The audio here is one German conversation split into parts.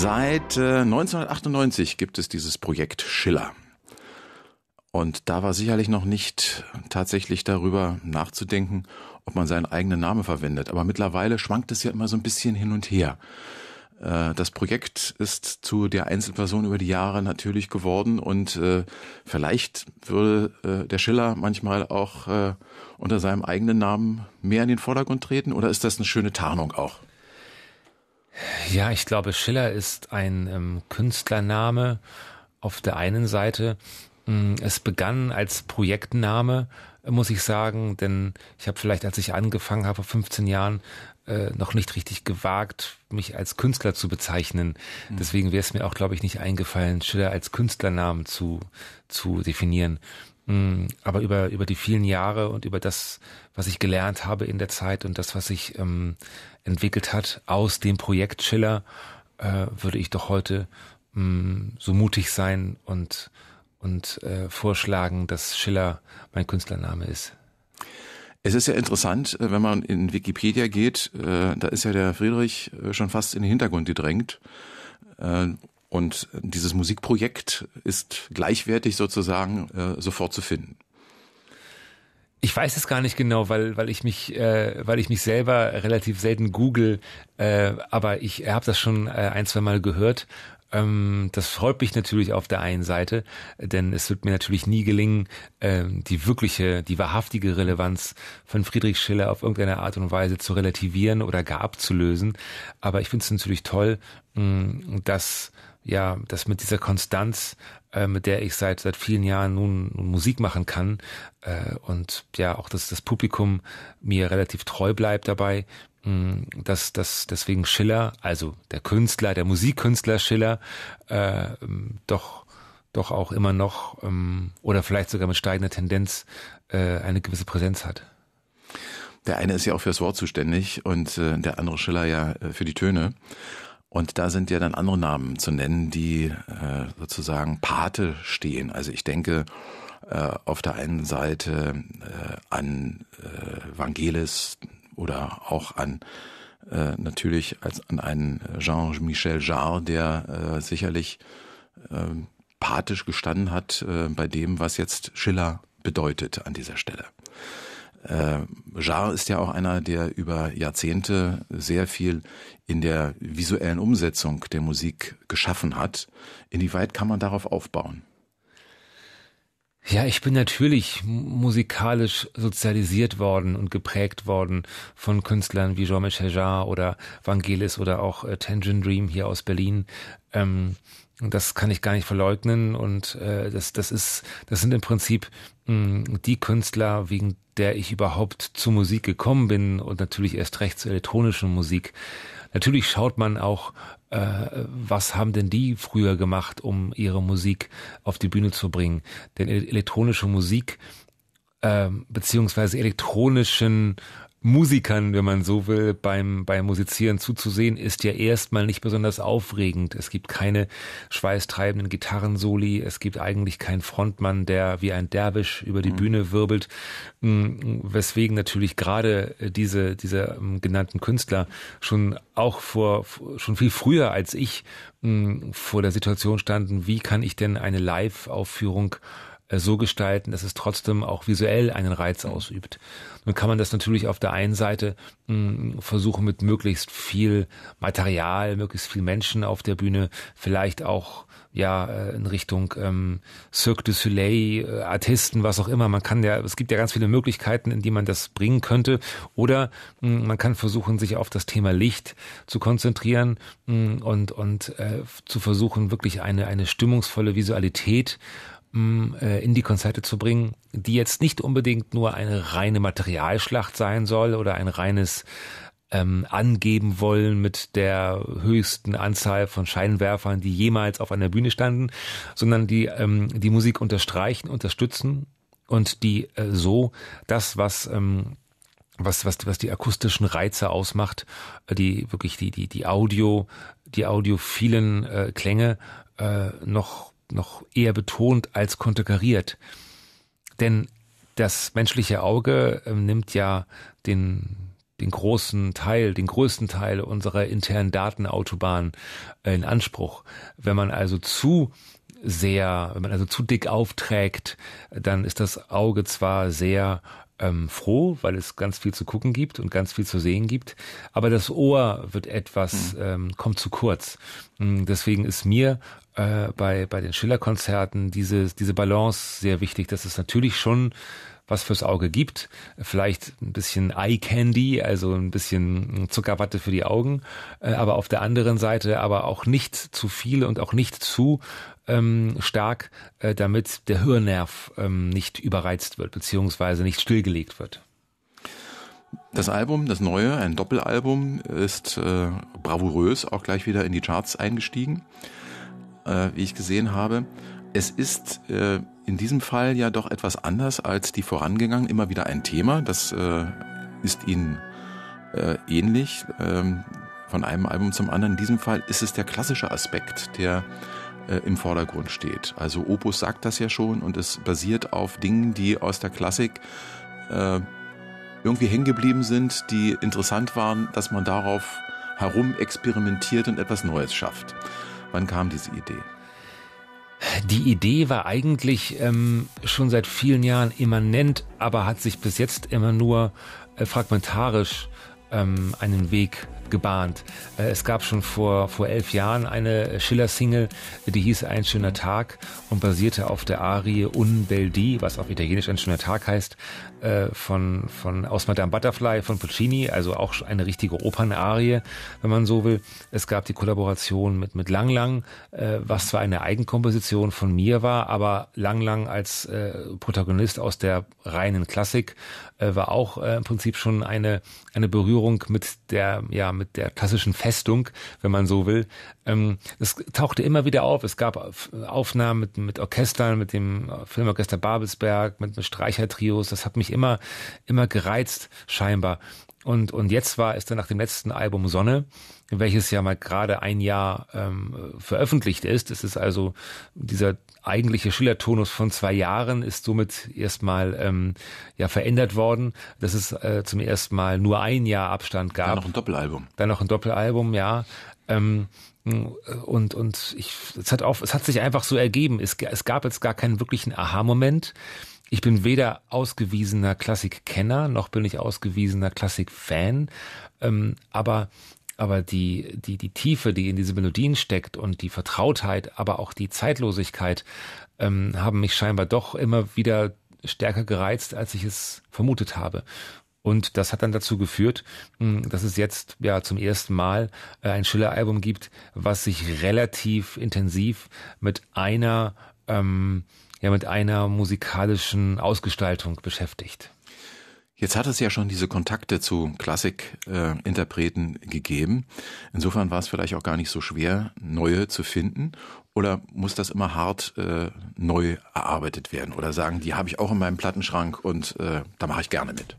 Seit 1998 äh, gibt es dieses Projekt Schiller. Und da war sicherlich noch nicht tatsächlich darüber nachzudenken, ob man seinen eigenen Namen verwendet. Aber mittlerweile schwankt es ja immer so ein bisschen hin und her. Äh, das Projekt ist zu der Einzelperson über die Jahre natürlich geworden und äh, vielleicht würde der Schiller manchmal auch unter seinem eigenen Namen mehr in den Vordergrund treten oder ist das eine schöne Tarnung auch? Ja, ich glaube, Schiller ist ein ähm, Künstlername auf der einen Seite. Mm, es begann als Projektname, muss ich sagen, denn ich habe vielleicht, als ich angefangen habe vor 15 Jahren, äh, noch nicht richtig gewagt, mich als Künstler zu bezeichnen. Mhm. Deswegen wäre es mir auch, glaube ich, nicht eingefallen, Schiller als Künstlernamen zu, zu definieren. Mm, aber über, über die vielen Jahre und über das, was ich gelernt habe in der Zeit und das, was sich ähm, entwickelt hat aus dem Projekt Schiller, äh, würde ich doch heute mh, mm, so mutig sein und, und äh, vorschlagen, dass Schiller mein Künstlername ist. Es ist ja interessant, äh, wenn man in Wikipedia geht, äh, da ist ja der Friedrich äh, schon fast in den Hintergrund gedrängt äh, und dieses Musikprojekt ist gleichwertig sozusagen äh, sofort zu finden. Ich weiß es gar nicht genau, weil weil ich mich äh, weil ich mich selber relativ selten google, äh, aber ich habe das schon äh, ein zwei Mal gehört Ähm, das freut mich natürlich auf der einen Seite, denn es wird mir natürlich nie gelingen, ähm, die wirkliche, die wahrhaftige Relevanz von Friedrich Schiller auf irgendeine Art und Weise zu relativieren oder gar abzulösen. Aber ich finde es natürlich toll, mm, dass ja, das mit dieser Konstanz, äh, mit der ich seit seit vielen Jahren nun, nun Musik machen kann äh, und ja auch, dass das Publikum mir relativ treu bleibt dabei, mm, dass das deswegen Schiller, also der Künstler, der Musikkünstler Schiller, äh, ähm, doch doch auch immer noch ähm, oder vielleicht sogar mit steigender Tendenz äh, eine gewisse Präsenz hat. Der eine ist ja auch fürs Wort zuständig und äh, der andere Schiller ja äh, für die Töne. Und da sind ja dann andere Namen zu nennen, die äh, sozusagen Pate stehen. Also ich denke äh, auf der einen Seite äh, an äh, Vangelis oder auch an äh, natürlich als an einen Jean-Michel Jarre, der äh, sicherlich äh, patisch gestanden hat äh, bei dem, was jetzt Schiller bedeutet an dieser Stelle. Äh, Jarre ist ja auch einer, der über Jahrzehnte sehr viel in der visuellen Umsetzung der Musik geschaffen hat. Inwieweit kann man darauf aufbauen? Ja, ich bin natürlich musikalisch sozialisiert worden und geprägt worden von Künstlern wie Jean-Michel Jarre oder Vangelis oder auch äh, Tangent Dream hier aus Berlin. Ähm, das kann ich gar nicht verleugnen und äh, das, das ist, das sind im Prinzip mh, hm, die Künstler, wegen der ich überhaupt zu Musik gekommen bin und natürlich erst recht zur elektronischen Musik. Natürlich schaut man auch, äh, was haben denn die früher gemacht, um ihre Musik auf die Bühne zu bringen. Denn elektronische Musik äh, beziehungsweise elektronischen Musikern, wenn man so will, beim, beim Musizieren zuzusehen, ist ja erstmal nicht besonders aufregend. Es gibt keine schweißtreibenden Gitarrensoli, es gibt eigentlich keinen Frontmann, der wie ein Derwisch über die mhm. Bühne wirbelt, mm, weswegen natürlich gerade diese, diese ähm, genannten Künstler schon auch vor, schon viel früher als ich mm, vor der Situation standen, wie kann ich denn eine Live-Aufführung äh, so gestalten, dass es trotzdem auch visuell einen Reiz mhm. ausübt. Nun kann man das natürlich auf der einen Seite mh, hm, versuchen, mit möglichst viel Material, möglichst viel Menschen auf der Bühne, vielleicht auch ja äh, in Richtung ähm, Cirque du Soleil, äh, Artisten, was auch immer. Man kann ja, es gibt ja ganz viele Möglichkeiten, in die man das bringen könnte. Oder mh, hm, man kann versuchen, sich auf das Thema Licht zu konzentrieren mh, hm, und und äh, zu versuchen, wirklich eine eine stimmungsvolle Visualität Mm, äh, in die Konzerte zu bringen, die jetzt nicht unbedingt nur eine reine Materialschlacht sein soll oder ein reines ähm, angeben wollen mit der höchsten Anzahl von Scheinwerfern, die jemals auf einer Bühne standen, sondern die ähm, die Musik unterstreichen, unterstützen und die äh, so das, was ähm, was, was, was die akustischen Reize ausmacht, äh, die wirklich die, die, die Audio, die audiophilen äh, Klänge äh, noch noch eher betont als konterkariert. Denn das menschliche Auge äh, nimmt ja den, den großen Teil, den größten Teil unserer internen Datenautobahn äh, in Anspruch. Wenn man also zu sehr, wenn man also zu dick aufträgt, dann ist das Auge zwar sehr ähm, froh, weil es ganz viel zu gucken gibt und ganz viel zu sehen gibt, aber das Ohr wird etwas, mhm. ähm, kommt zu kurz. Hm, deswegen ist mir äh, bei, bei den Schiller-Konzerten diese, diese Balance sehr wichtig, dass es natürlich schon was fürs Auge gibt. Vielleicht ein bisschen Eye Candy, also ein bisschen Zuckerwatte für die Augen, äh, aber auf der anderen Seite aber auch nicht zu viel und auch nicht zu ähm, stark, äh, damit der Hörnerv ähm, nicht überreizt wird, beziehungsweise nicht stillgelegt wird. Das Album, das neue, ein Doppelalbum, ist äh, bravourös auch gleich wieder in die Charts eingestiegen äh, wie ich gesehen habe. Es ist äh, in diesem Fall ja doch etwas anders als die vorangegangen, immer wieder ein Thema. Das äh, ist ihnen äh, ähnlich ähm, von einem Album zum anderen. In diesem Fall ist es der klassische Aspekt, der äh, im Vordergrund steht. Also Opus sagt das ja schon und es basiert auf Dingen, die aus der Klassik äh, irgendwie hängen geblieben sind, die interessant waren, dass man darauf herum experimentiert und etwas Neues schafft. Wann kam diese Idee? Die Idee war eigentlich ähm, schon seit vielen Jahren immanent, aber hat sich bis jetzt immer nur äh, fragmentarisch ähm, einen Weg gebahnt. Äh, es gab schon vor, vor elf Jahren eine Schiller-Single, die hieß Ein schöner Tag und basierte auf der Arie Un bel di, was auf Italienisch ein schöner Tag heißt, äh, von, von, aus Madame Butterfly von Puccini, also auch eine richtige Opernarie, wenn man so will. Es gab die Kollaboration mit, mit Lang Lang, äh, was zwar eine Eigenkomposition von mir war, aber Lang Lang als Protagonist aus der reinen Klassik war auch im Prinzip schon eine, eine Berührung Berührung mit der, ja, mit der klassischen Festung, wenn man so will. Ähm, es tauchte immer wieder auf. Es gab Aufnahmen mit, mit Orchestern, mit dem Filmorchester Babelsberg, mit Streichertrios. Das hat mich immer, immer gereizt, scheinbar. Und, und jetzt war es dann nach dem letzten Album Sonne, welches ja mal gerade ein Jahr ähm, veröffentlicht ist. Es ist also dieser eigentliche schiller von zwei Jahren ist somit erstmal ähm, ja verändert worden, dass es äh, zum ersten Mal nur ein Jahr Abstand gab. Dann noch ein Doppelalbum. Dann noch ein Doppelalbum, ja. Ähm, und und ich, es hat auch, es hat sich einfach so ergeben. Es, es gab jetzt gar keinen wirklichen Aha-Moment ich bin weder ausgewiesener Klassikkenner noch bin ich ausgewiesener Klassikfan, ähm, aber aber die, die, die Tiefe, die in diese Melodien steckt und die Vertrautheit, aber auch die Zeitlosigkeit ähm, haben mich scheinbar doch immer wieder stärker gereizt, als ich es vermutet habe. Und das hat dann dazu geführt, hm, dass es jetzt ja zum ersten Mal äh, ein Schiller-Album gibt, was sich relativ intensiv mit einer ähm, ja mit einer musikalischen Ausgestaltung beschäftigt. Jetzt hat es ja schon diese Kontakte zu Klassikinterpreten äh, gegeben. Insofern war es vielleicht auch gar nicht so schwer, neue zu finden. Oder muss das immer hart äh, neu erarbeitet werden? Oder sagen, die habe ich auch in meinem Plattenschrank und äh, da mache ich gerne mit?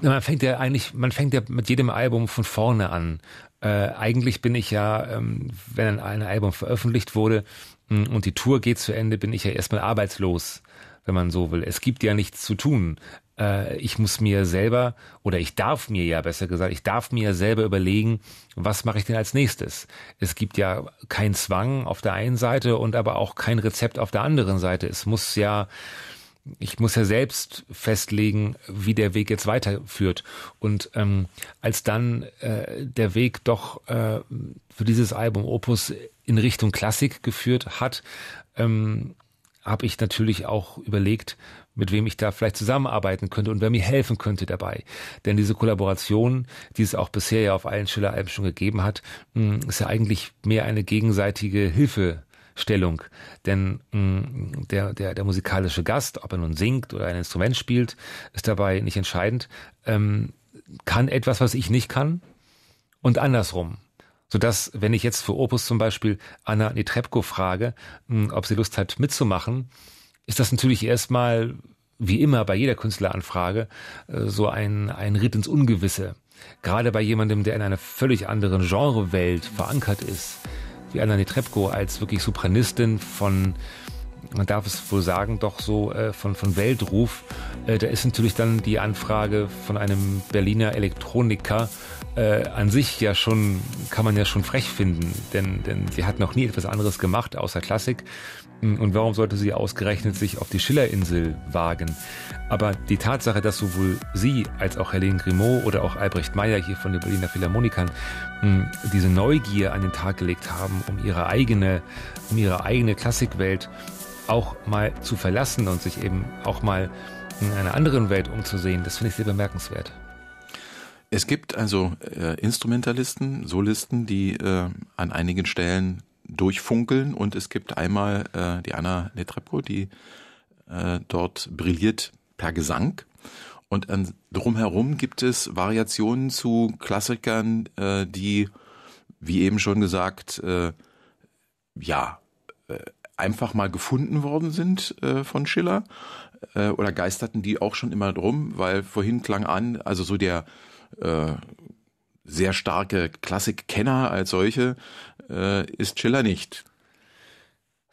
Man fängt ja eigentlich, man fängt ja mit jedem Album von vorne an. Äh, eigentlich bin ich ja, ähm, wenn ein Album veröffentlicht wurde mm, und die Tour geht zu Ende, bin ich ja erstmal arbeitslos, wenn man so will. Es gibt ja nichts zu tun. Äh, ich muss mir selber, oder ich darf mir ja besser gesagt, ich darf mir selber überlegen, was mache ich denn als nächstes? Es gibt ja keinen Zwang auf der einen Seite und aber auch kein Rezept auf der anderen Seite. Es muss ja ich muss ja selbst festlegen, wie der Weg jetzt weiterführt. Und ähm, als dann äh, der Weg doch äh, für dieses Album Opus in Richtung Klassik geführt hat, ähm, habe ich natürlich auch überlegt, mit wem ich da vielleicht zusammenarbeiten könnte und wer mir helfen könnte dabei. Denn diese Kollaboration, die es auch bisher ja auf allen Schiller-Alben schon gegeben hat, hm, ist ja eigentlich mehr eine gegenseitige Hilfe Stellung. Denn mh, mm, der, der, der musikalische Gast, ob er nun singt oder ein Instrument spielt, ist dabei nicht entscheidend. Ähm, kann etwas, was ich nicht kann und andersrum. Sodass, wenn ich jetzt für Opus zum Beispiel Anna Nitrepko frage, mh, mm, ob sie Lust hat mitzumachen, ist das natürlich erstmal, wie immer bei jeder Künstleranfrage, äh, so ein, ein Ritt ins Ungewisse. Gerade bei jemandem, der in einer völlig anderen Genrewelt verankert ist, wie Anna Netrebko als wirklich Sopranistin von man darf es wohl sagen, doch so äh, von, von Weltruf. Äh, da ist natürlich dann die Anfrage von einem Berliner Elektroniker äh, an sich ja schon, kann man ja schon frech finden, denn, denn sie hat noch nie etwas anderes gemacht außer Klassik. Mm, und warum sollte sie ausgerechnet sich auf die Schillerinsel wagen? Aber die Tatsache, dass sowohl sie als auch Helene Grimaud oder auch Albrecht Meyer hier von den Berliner Philharmonikern mm, diese Neugier an den Tag gelegt haben, um ihre eigene, um ihre eigene Klassikwelt auch mal zu verlassen und sich eben auch mal in einer anderen Welt umzusehen, das finde ich sehr bemerkenswert. Es gibt also äh, Instrumentalisten, Solisten, die äh, an einigen Stellen durchfunkeln und es gibt einmal äh, die Anna Netrebko, die äh, dort brilliert per Gesang und an, ähm, drumherum gibt es Variationen zu Klassikern, äh, die, wie eben schon gesagt, äh, ja, einfach mal gefunden worden sind von Schiller oder geisterten die auch schon immer drum, weil vorhin klang an, also so der äh, sehr starke Klassikkenner als solche, äh, ist Schiller nicht.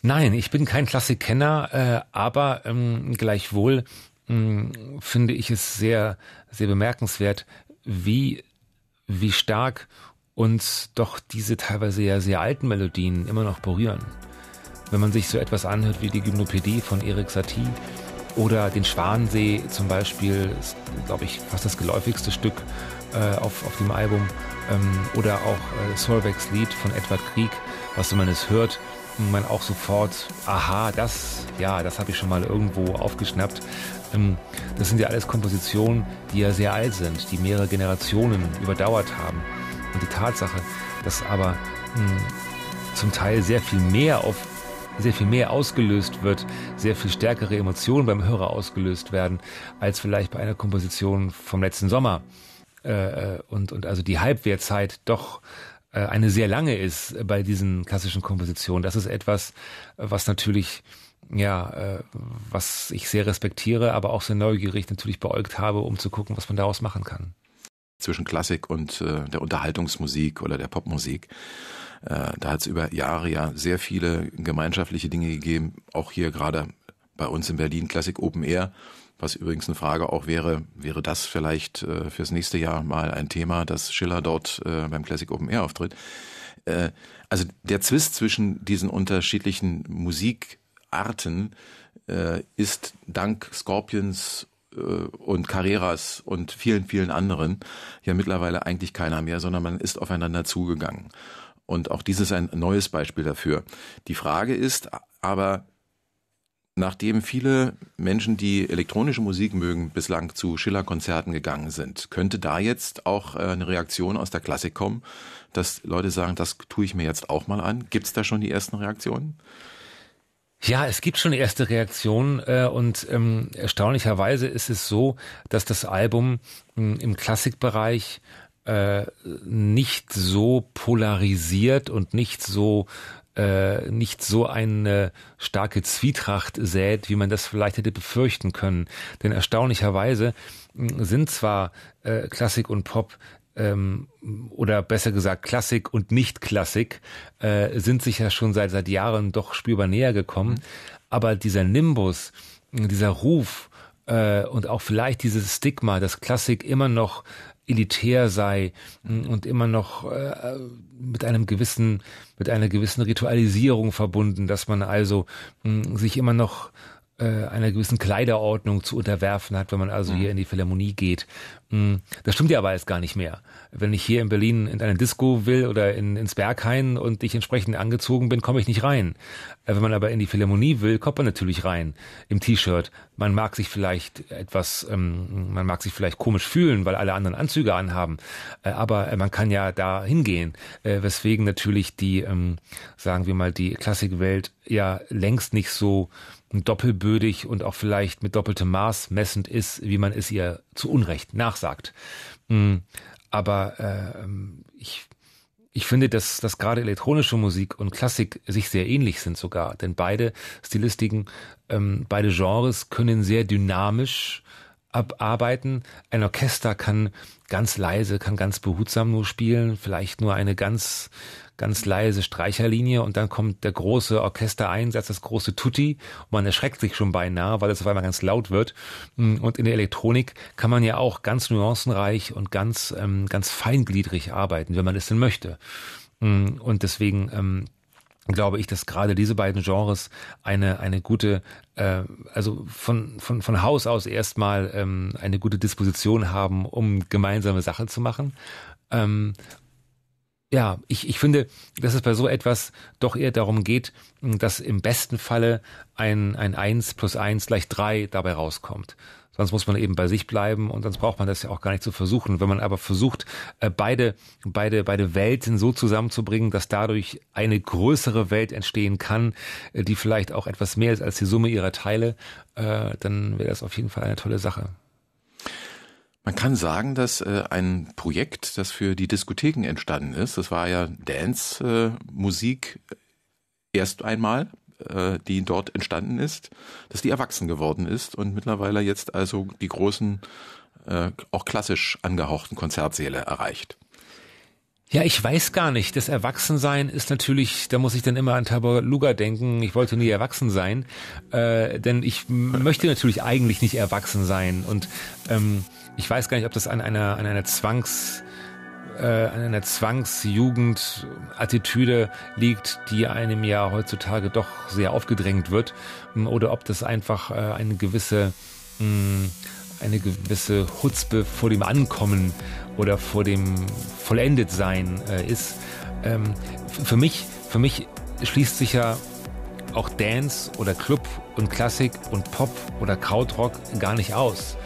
Nein, ich bin kein Klassikkenner, äh, aber ähm, gleichwohl mh, ähm, finde ich es sehr, sehr bemerkenswert, wie, wie stark uns doch diese teilweise ja sehr alten Melodien immer noch berühren. Wenn man sich so etwas anhört wie die Gymnopädie von Erik Satie, oder den Schwanensee zum Beispiel, ist, glaube ich, fast das geläufigste Stück äh, auf, auf dem Album. Ähm, oder auch äh, Solvegs Lied von Edward Krieg, was, wenn man es hört, man auch sofort, aha, das, ja, das habe ich schon mal irgendwo aufgeschnappt. Ähm, das sind ja alles Kompositionen, die ja sehr alt sind, die mehrere Generationen überdauert haben. Und die Tatsache, dass aber mh, hm, zum Teil sehr viel mehr auf sehr viel mehr ausgelöst wird, sehr viel stärkere Emotionen beim Hörer ausgelöst werden, als vielleicht bei einer Komposition vom letzten Sommer. Äh, äh und, und also die Halbwehrzeit doch äh, eine sehr lange ist bei diesen klassischen Kompositionen. Das ist etwas, was natürlich ja, äh, was ich sehr respektiere, aber auch sehr neugierig natürlich beäugt habe, um zu gucken, was man daraus machen kann zwischen Klassik und äh, der Unterhaltungsmusik oder der Popmusik. Äh, da hat es über Jahre ja sehr viele gemeinschaftliche Dinge gegeben, auch hier gerade bei uns in Berlin Klassik Open Air, was übrigens eine Frage auch wäre, wäre das vielleicht äh, fürs nächste Jahr mal ein Thema, dass Schiller dort äh, beim Classic Open Air auftritt. Äh, also der Zwist zwischen diesen unterschiedlichen Musikarten äh, ist dank Scorpions äh, und Carreras und vielen, vielen anderen ja mittlerweile eigentlich keiner mehr, sondern man ist aufeinander zugegangen. Und auch dies ist ein neues Beispiel dafür. Die Frage ist aber, nachdem viele Menschen, die elektronische Musik mögen, bislang zu Schiller-Konzerten gegangen sind, könnte da jetzt auch äh, eine Reaktion aus der Klassik kommen, dass Leute sagen, das tue ich mir jetzt auch mal an. Gibt es da schon die ersten Reaktionen? Ja, es gibt schon erste Reaktionen äh, und ähm, erstaunlicherweise ist es so, dass das Album mh, hm, im Klassikbereich äh, nicht so polarisiert und nicht so äh, nicht so eine starke Zwietracht sät, wie man das vielleicht hätte befürchten können. Denn erstaunlicherweise hm, sind zwar äh, Klassik und Pop ähm, oder besser gesagt Klassik und Nicht-Klassik äh, sind sich ja schon seit, seit Jahren doch spürbar näher gekommen. Mhm. Aber dieser Nimbus, dieser Ruf äh, und auch vielleicht dieses Stigma, dass Klassik immer noch elitär sei mm, und immer noch äh, mit einem gewissen, mit einer gewissen Ritualisierung verbunden, dass man also mh, mm, sich immer noch äh, einer gewissen Kleiderordnung zu unterwerfen hat, wenn man also mhm. hier in die Philharmonie geht. Hm, das stimmt ja aber jetzt gar nicht mehr. Wenn ich hier in Berlin in eine Disco will oder in, ins Berghain und ich entsprechend angezogen bin, komme ich nicht rein. Äh, wenn man aber in die Philharmonie will, kommt man natürlich rein im T-Shirt. Man mag sich vielleicht etwas, ähm, man mag sich vielleicht komisch fühlen, weil alle anderen Anzüge anhaben. Äh, aber äh, man kann ja da hingehen, weswegen natürlich die, ähm, sagen wir mal, die Klassikwelt ja längst nicht so doppelbödig und auch vielleicht mit doppeltem Maß messend ist, wie man es ihr zu Unrecht nachsagt. Hm, aber äh, ich, ich finde, dass, dass gerade elektronische Musik und Klassik sich sehr ähnlich sind sogar. Denn beide Stilistiken, ähm, beide Genres können sehr dynamisch abarbeiten. Ein Orchester kann ganz leise, kann ganz behutsam nur spielen, vielleicht nur eine ganz, ganz leise Streicherlinie und dann kommt der große Orchestereinsatz, das große Tutti. Und man erschreckt sich schon beinahe, weil es auf einmal ganz laut wird. Und in der Elektronik kann man ja auch ganz nuancenreich und ganz, ähm, ganz feingliedrig arbeiten, wenn man es denn möchte. Und deswegen, ähm, glaube ich, dass gerade diese beiden Genres eine, eine gute, äh, also von, von, von Haus aus erstmal ähm, eine gute Disposition haben, um gemeinsame Sachen zu machen. Ähm, ja, ich, ich finde, dass es bei so etwas doch eher darum geht, dass im besten Falle ein, ein eins plus eins gleich drei dabei rauskommt. Sonst muss man eben bei sich bleiben und sonst braucht man das ja auch gar nicht zu versuchen. Wenn man aber versucht, äh, beide, beide, beide Welten so zusammenzubringen, dass dadurch eine größere Welt entstehen kann, äh, die vielleicht auch etwas mehr ist als die Summe ihrer Teile, äh, dann wäre das auf jeden Fall eine tolle Sache. Man kann sagen, dass äh, ein Projekt, das für die Diskotheken entstanden ist, das war ja Dance-Musik äh, erst einmal äh, die dort entstanden ist, dass die erwachsen geworden ist und mittlerweile jetzt also die großen, äh, auch klassisch angehauchten Konzertsäle erreicht. Ja, ich weiß gar nicht. Das Erwachsensein ist natürlich, da muss ich dann immer an Tabaluga denken. Ich wollte nie erwachsen sein, äh, denn ich möchte natürlich eigentlich nicht erwachsen sein. Und ähm, ich weiß gar nicht, ob das an einer, an einer Zwangs äh, an einer Zwangsjugendattitüde liegt, die einem ja heutzutage doch sehr aufgedrängt wird, ähm, oder ob das einfach äh, eine gewisse hm, eine gewisse Hutzpe vor dem Ankommen oder vor dem Vollendetsein äh, ist. Ähm, für mich, für mich schließt sich ja auch Dance oder Club und Klassik und Pop oder Krautrock gar nicht aus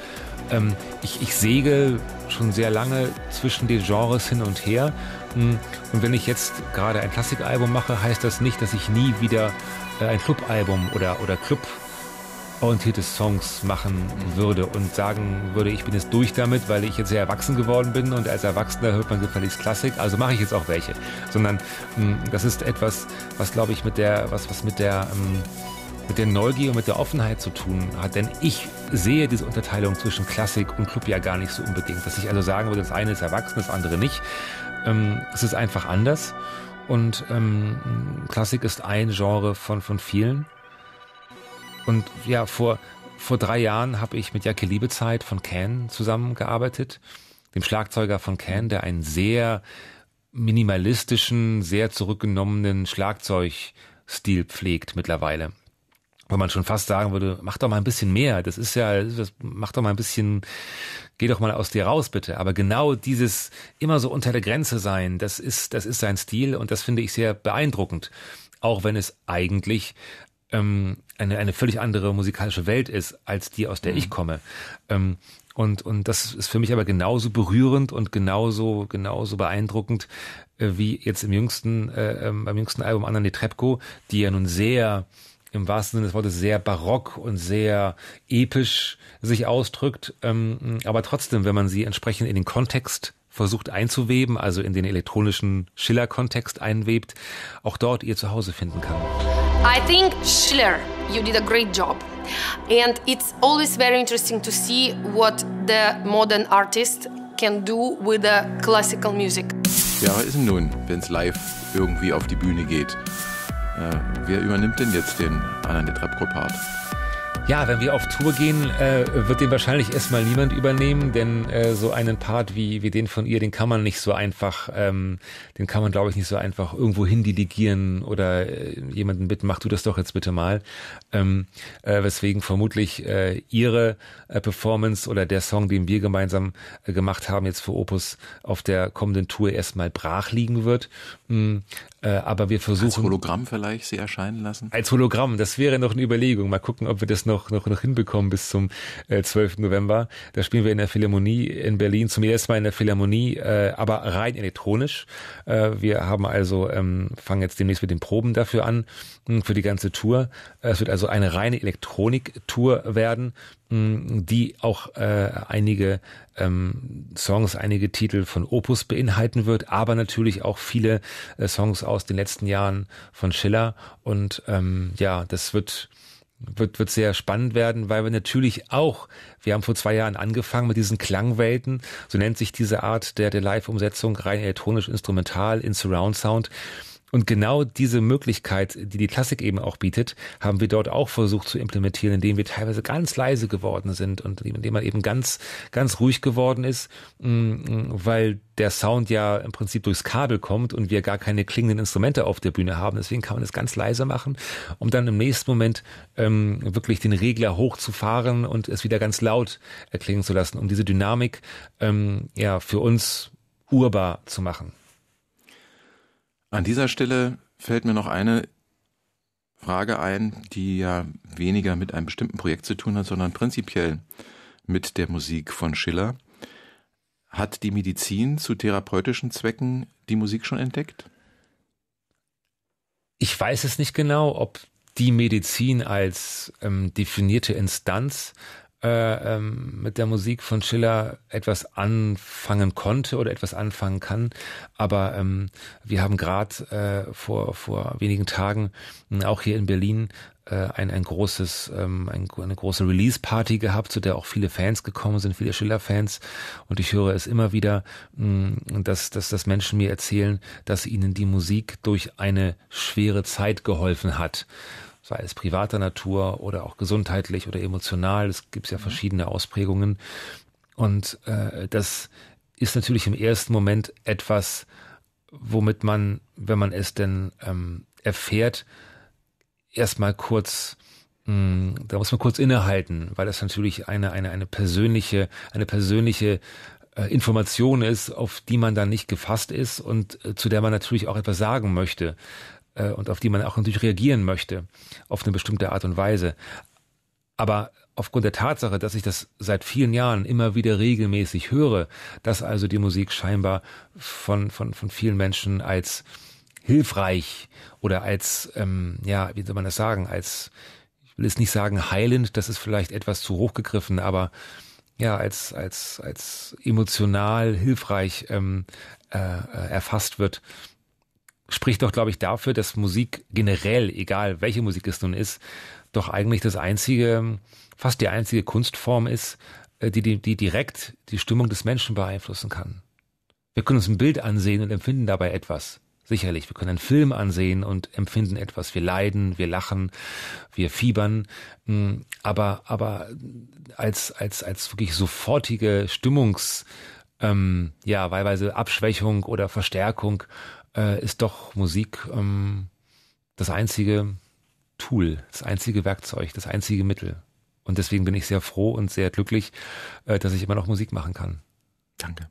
ähm, ich, ich säge schon sehr lange zwischen den Genres hin und her. Hm, und wenn ich jetzt gerade ein Klassikalbum mache, heißt das nicht, dass ich nie wieder äh, ein Clubalbum oder, oder Club orientierte Songs machen würde und sagen würde, ich bin jetzt durch damit, weil ich jetzt sehr erwachsen geworden bin und als Erwachsener hört man gefälligst Klassik, also mache ich jetzt auch welche. Sondern hm, das ist etwas, was glaube ich mit der, was, was mit der ähm, mit der Neugier und mit der Offenheit zu tun hat. Denn ich sehe diese Unterteilung zwischen Klassik und Club ja gar nicht so unbedingt. Dass ich also sagen würde, das eine ist erwachsen, das andere nicht. Ähm, es ist einfach anders. Und ähm, Klassik ist ein Genre von, von vielen. Und ja, vor, vor drei Jahren habe ich mit Jacke Liebezeit von Can zusammengearbeitet, dem Schlagzeuger von Can, der einen sehr minimalistischen, sehr zurückgenommenen Schlagzeugstil pflegt mittlerweile wo man schon fast sagen würde, mach doch mal ein bisschen mehr. Das ist ja, das mach doch mal ein bisschen, geh doch mal aus dir raus, bitte. Aber genau dieses immer so unter der Grenze sein, das ist, das ist sein Stil und das finde ich sehr beeindruckend. Auch wenn es eigentlich ähm, eine, eine völlig andere musikalische Welt ist, als die, aus der mhm. ich komme. Ähm, und, und das ist für mich aber genauso berührend und genauso, genauso beeindruckend, äh, wie jetzt im jüngsten, äh, ähm, beim jüngsten Album Anna Netrebko, die ja nun sehr im wahrsten Sinne des Wortes sehr barock und sehr episch sich ausdrückt. Ähm, aber trotzdem, wenn man sie entsprechend in den Kontext versucht einzuweben, also in den elektronischen Schiller-Kontext einwebt, auch dort ihr Zuhause finden kann. I think Schiller, you did a great job. And it's always very interesting to see what the modern artist can do with the classical music. Ja, was ist denn nun, wenn es live irgendwie auf die Bühne geht? Äh, wer übernimmt denn jetzt den Alain detrapko Ja, wenn wir auf Tour gehen, äh, wird den wahrscheinlich erstmal niemand übernehmen, denn äh, so einen Part wie, wie den von ihr, den kann man nicht so einfach, ähm, den kann man, glaube ich, nicht so einfach irgendwo hin delegieren oder äh, jemanden bitten, mach du das doch jetzt bitte mal. Ähm, äh, weswegen vermutlich äh, ihre äh, Performance oder der Song, den wir gemeinsam äh, gemacht haben, jetzt für Opus auf der kommenden Tour erstmal brach liegen wird. Mhm. Äh, aber wir versuchen. Als Hologramm vielleicht sie erscheinen lassen? Als Hologramm, das wäre noch eine Überlegung. Mal gucken, ob wir das noch, noch, noch hinbekommen bis zum äh, 12. November. Da spielen wir in der Philharmonie in Berlin, zum ersten Mal in der Philharmonie, äh, aber rein elektronisch. Äh, wir haben also, ähm, fangen jetzt demnächst mit den Proben dafür an, hm, für die ganze Tour. Äh, es wird also eine reine Elektronik-Tour werden Mm, die auch äh, einige ähm, Songs, einige Titel von Opus beinhalten wird, aber natürlich auch viele äh, Songs aus den letzten Jahren von Schiller. Und ähm, ja, das wird wird, wird sehr spannend werden, weil wir natürlich auch, wir haben vor zwei Jahren angefangen mit diesen Klangwelten, so nennt sich diese Art der, der Live-Umsetzung rein elektronisch, instrumental, in Surround Sound. Und genau diese Möglichkeit, die die Klassik eben auch bietet, haben wir dort auch versucht zu implementieren, indem wir teilweise ganz leise geworden sind und indem man eben ganz, ganz ruhig geworden ist, mm, weil der Sound ja im Prinzip durchs Kabel kommt und wir gar keine klingenden Instrumente auf der Bühne haben. Deswegen kann man das ganz leise machen, um dann im nächsten Moment ähm, wirklich den Regler hochzufahren und es wieder ganz laut erklingen äh, zu lassen, um diese Dynamik ähm, ja für uns urbar zu machen. An dieser Stelle fällt mir noch eine Frage ein, die ja weniger mit einem bestimmten Projekt zu tun hat, sondern prinzipiell mit der Musik von Schiller. Hat die Medizin zu therapeutischen Zwecken die Musik schon entdeckt? Ich weiß es nicht genau, ob die Medizin als ähm, definierte Instanz äh, ähm, mit der Musik von Schiller etwas anfangen konnte oder etwas anfangen kann. Aber ähm, wir haben gerade äh, vor, vor wenigen Tagen äh, auch hier in Berlin äh, ein, ein großes, ähm, ein, eine große Release-Party gehabt, zu der auch viele Fans gekommen sind, viele Schiller-Fans. Und ich höre es immer wieder, mh, mm, dass, dass, dass Menschen mir erzählen, dass ihnen die Musik durch eine schwere Zeit geholfen hat sei es privater Natur oder auch gesundheitlich oder emotional. Es gibt ja mhm. verschiedene Ausprägungen. Und äh, das ist natürlich im ersten Moment etwas, womit man, wenn man es denn ähm, erfährt, erstmal kurz mh, hm, da muss man kurz innehalten, weil das natürlich eine, eine, eine persönliche, eine persönliche äh, Information ist, auf die man dann nicht gefasst ist und äh, zu der man natürlich auch etwas sagen möchte äh, und auf die man auch natürlich reagieren möchte, auf eine bestimmte Art und Weise. Aber aufgrund der Tatsache, dass ich das seit vielen Jahren immer wieder regelmäßig höre, dass also die Musik scheinbar von, von, von vielen Menschen als hilfreich oder als, ähm, ja, wie soll man das sagen, als, ich will es nicht sagen heilend, das ist vielleicht etwas zu hoch gegriffen, aber ja, als, als, als emotional hilfreich ähm, äh, äh erfasst wird, spricht doch, glaube ich, dafür, dass Musik generell, egal welche Musik es nun ist, doch eigentlich das einzige, fast die einzige Kunstform ist, äh, die, die, die direkt die Stimmung des Menschen beeinflussen kann. Wir können uns ein Bild ansehen und empfinden dabei etwas. Sicherlich, wir können einen Film ansehen und empfinden etwas. Wir leiden, wir lachen, wir fiebern. Mm, aber, aber als, als, als wirklich sofortige Stimmungs, ähm, ja, weilweise Abschwächung oder Verstärkung äh, ist doch Musik ähm, das einzige Tool, das einzige Werkzeug, das einzige Mittel. Und deswegen bin ich sehr froh und sehr glücklich, äh, dass ich immer noch Musik machen kann. Danke.